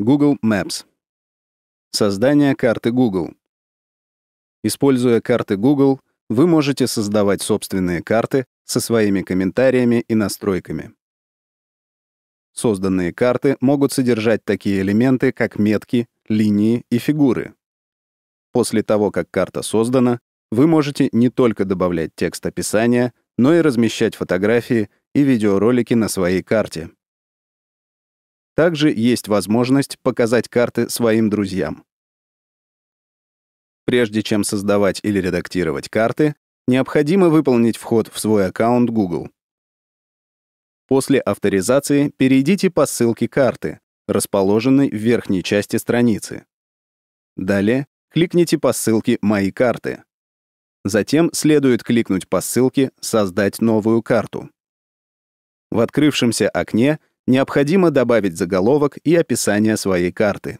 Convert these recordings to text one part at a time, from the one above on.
Google Maps. Создание карты Google. Используя карты Google, вы можете создавать собственные карты со своими комментариями и настройками. Созданные карты могут содержать такие элементы, как метки, линии и фигуры. После того, как карта создана, вы можете не только добавлять текст описания, но и размещать фотографии и видеоролики на своей карте. Также есть возможность показать карты своим друзьям. Прежде чем создавать или редактировать карты, необходимо выполнить вход в свой аккаунт Google. После авторизации перейдите по ссылке карты, расположенной в верхней части страницы. Далее кликните по ссылке «Мои карты». Затем следует кликнуть по ссылке «Создать новую карту». В открывшемся окне необходимо добавить заголовок и описание своей карты.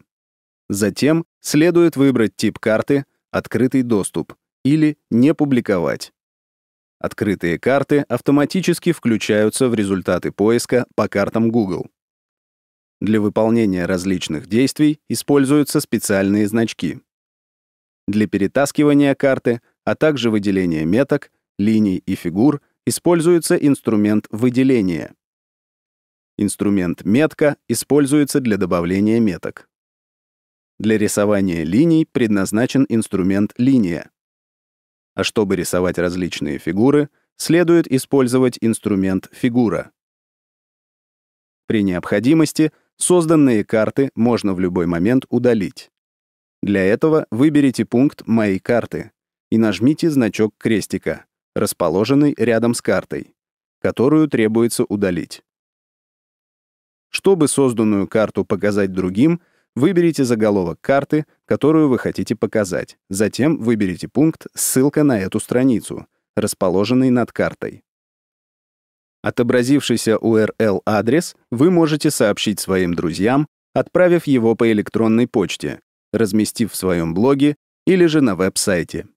Затем следует выбрать тип карты «Открытый доступ» или «Не публиковать». Открытые карты автоматически включаются в результаты поиска по картам Google. Для выполнения различных действий используются специальные значки. Для перетаскивания карты, а также выделения меток, линий и фигур используется инструмент выделения — Инструмент метка используется для добавления меток. Для рисования линий предназначен инструмент линия. А чтобы рисовать различные фигуры, следует использовать инструмент фигура. При необходимости созданные карты можно в любой момент удалить. Для этого выберите пункт «Мои карты» и нажмите значок крестика, расположенный рядом с картой, которую требуется удалить. Чтобы созданную карту показать другим, выберите заголовок карты, которую вы хотите показать. Затем выберите пункт «Ссылка на эту страницу», расположенный над картой. Отобразившийся URL-адрес вы можете сообщить своим друзьям, отправив его по электронной почте, разместив в своем блоге или же на веб-сайте.